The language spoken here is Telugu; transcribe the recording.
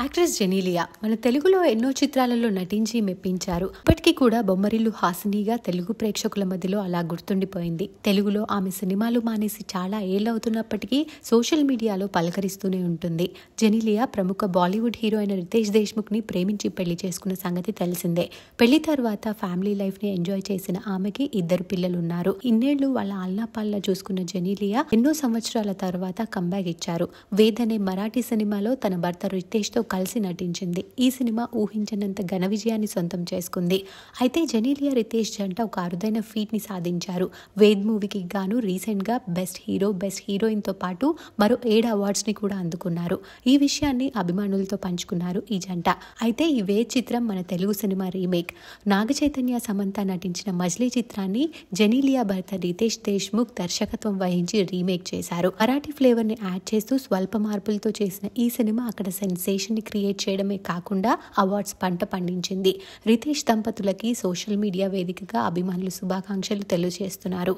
యాక్ట్రెస్ జెనీలియా మన తెలుగులో ఎన్నో చిత్రాలలో నటించి మెప్పించారు ఇప్పటికీ కూడా బొమ్మరిల్లు హాసినిగా తెలుగు ప్రేక్షకుల మధ్యలో అలా గుర్తుండిపోయింది తెలుగులో ఆమె సినిమాలు మానేసి చాలా అవుతున్నప్పటికీ సోషల్ మీడియాలో పలకరిస్తూనే ఉంటుంది జెనీలియా ప్రముఖ బాలీవుడ్ హీరో అయిన రితేష్ దేశ్ముఖ్ ని ప్రేమించి పెళ్లి చేసుకున్న సంగతి తెలిసిందే పెళ్లి తర్వాత ఫ్యామిలీ లైఫ్ ని ఎంజాయ్ చేసిన ఆమెకి ఇద్దరు పిల్లలున్నారు ఇన్నేళ్లు వాళ్ళ ఆల్నాపాల్లా చూసుకున్న జెనీలియా ఎన్నో సంవత్సరాల తర్వాత కంబ్యాక్ ఇచ్చారు వేద్ అనే మరాఠీ సినిమాలో తన భర్త రితేష్తో కలిసి నటించింది ఈ సినిమా ఊహించినంత ఘన విజయాన్ని సొంతం చేసుకుంది అయితే జనీలియా రితేష్ జంట ఒక అరుదైన ఫీట్ ని సాధించారు వేద్ మూవీకి గాను రీసెంట్గా బెస్ట్ హీరో బెస్ట్ హీరోయిన్తో పాటు మరో ఏడు అవార్డ్స్ని కూడా అందుకున్నారు ఈ విషయాన్ని అభిమానులతో పంచుకున్నారు ఈ జంట అయితే ఈ వేద్ చిత్రం మన తెలుగు సినిమా రీమేక్ నాగ చైతన్య సమంత నటించిన మజ్లీ చిత్రాన్ని జనీలియా భర్త రితేష్ దేశ్ముఖ్ దర్శకత్వం వహించి రీమేక్ చేశారు మరాఠీ ఫ్లేవర్ని యాడ్ చేస్తూ స్వల్ప మార్పులతో చేసిన ఈ సినిమా అక్కడ సెన్సేషన్ సెన్సేషన్ని క్రియేట్ చేయడమే కాకుండా అవార్డ్స్ పంట పండించింది రితేష్ దంపతులకి సోషల్ మీడియా వేదికగా అభిమానులు శుభాకాంక్షలు తెలియజేస్తున్నారు